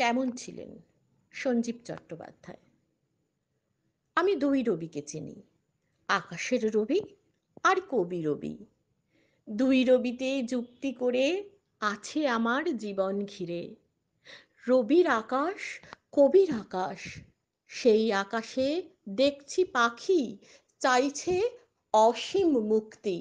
কেমন ছিলেন সঞ্জীব চট্টোপাধ্যায় আমি দুই রবিকে চিনি আকাশের রবি আর কবি রবি দুই রবিতে যুক্তি করে আছে আমার জীবন ঘিরে রবির আকাশ কবির আকাশ সেই আকাশে দেখছি পাখি চাইছে অসীম মুক্তি